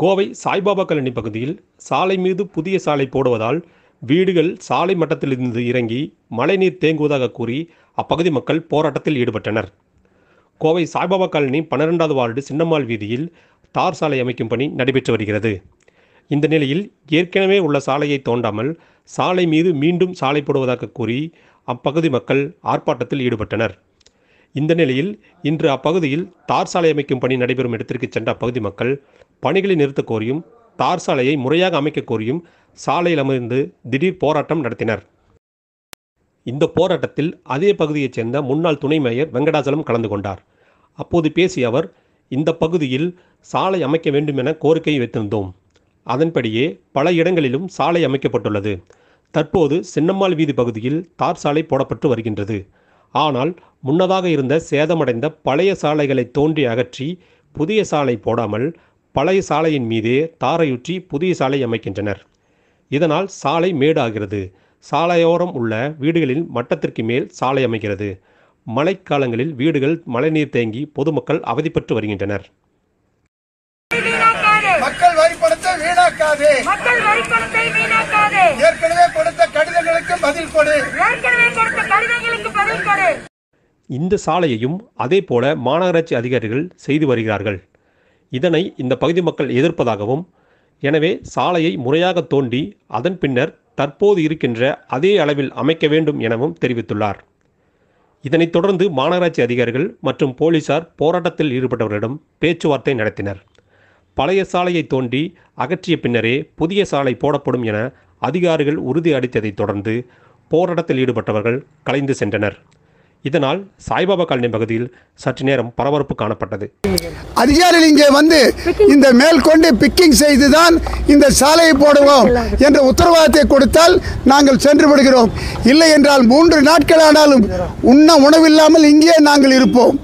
கோவை சாய்பாபா கல்லணி பகுதியில் சாலை மீது புதிய சாலை போடுவதால் வீடுகள் சாலை மட்டத்திலிருந்து இறங்கி மழைநீர் தேங்குவதாக கூறி அப்பகுதி மக்கள் போராட்டத்தில் ஈடுபட்டனர் கோவை சாய்பாபா காலனி பன்னிரெண்டாவது வார்டு சின்னம்மாள் வீதியில் தார் சாலை அமைக்கும் பணி நடைபெற்று வருகிறது இந்த நிலையில் ஏற்கனவே உள்ள சாலையை தோண்டாமல் சாலை மீது மீண்டும் சாலை போடுவதாக கூறி அப்பகுதி மக்கள் ஆர்ப்பாட்டத்தில் ஈடுபட்டனர் இந்த நிலையில் இன்று அப்பகுதியில் தார் சாலை அமைக்கும் பணி நடைபெறும் இடத்திற்கு சென்ற அப்பகுதி மக்கள் பணிகளை நிறுத்த கோரியும் தார் சாலையை முறையாக அமைக்க கோரியும் சாலையில் அமர்ந்து திடீர் போராட்டம் நடத்தினர் இந்த போராட்டத்தில் அதே பகுதியைச் சேர்ந்த முன்னாள் துணை மேயர் வெங்கடாசலம் கலந்து கொண்டார் அப்போது பேசிய அவர் இந்த பகுதியில் சாலை அமைக்க வேண்டும் என கோரிக்கை வைத்திருந்தோம் அதன்படியே பல இடங்களிலும் சாலை அமைக்கப்பட்டுள்ளது தற்போது சின்னம்மாள் வீதி பகுதியில் தார் சாலை போடப்பட்டு வருகின்றது ஆனால் முன்னதாக இருந்த சேதமடைந்த பழைய சாலைகளை தோன்றி அகற்றி புதிய சாலை போடாமல் பழைய சாலையின் மீதே தாரையுற்றி புதிய சாலை அமைக்கின்றனர் இதனால் சாலை மேடாகிறது சாலையோரம் உள்ள வீடுகளின் மட்டத்திற்கு மேல் சாலை அமைகிறது மழைக்காலங்களில் வீடுகள் மழைநீர் தேங்கி பொதுமக்கள் அவதிப்பட்டு வருகின்றனர் வீணாக்காதே ஏற்கனவே கொடுத்த கடிதங்களுக்கு பதில் கொடு ஏற்கனவே கொடுத்த கடிதங்களுக்கு இந்த சாலையையும் அதே போல மாநகராட்சி அதிகாரிகள் செய்து வருகிறார்கள் இதனை இந்த பகுதி மக்கள் எதிர்ப்பதாகவும் எனவே சாலையை முறையாக தோண்டி அதன் பின்னர் தற்போது இருக்கின்ற அதே அளவில் அமைக்க வேண்டும் எனவும் தெரிவித்துள்ளார் இதனைத் தொடர்ந்து மாநகராட்சி அதிகாரிகள் மற்றும் போலீசார் போராட்டத்தில் ஈடுபட்டவர்களிடம் பேச்சுவார்த்தை நடத்தினர் பழைய சாலையை தோண்டி அகற்றிய பின்னரே புதிய சாலை போடப்படும் என அதிகாரிகள் உறுதி அளித்ததைத் தொடர்ந்து போராட்டத்தில் ஈடுபட்டவர்கள் கலைந்து சென்றனர் இதனால் சாய்பாபா காலனி பகுதியில் சற்று நேரம் பரபரப்பு காணப்பட்டது அதிகாரிகள் இங்கே வந்து இந்த கொண்டு பிக்கிங் செய்துதான் இந்த சாலையை போடுவோம் என்ற உத்தரவாதத்தை கொடுத்தால் நாங்கள் சென்று விடுகிறோம் இல்லை என்றால் மூன்று நாட்கள் ஆனாலும் உண்ண உணவில்லாமல் இங்கே நாங்கள் இருப்போம்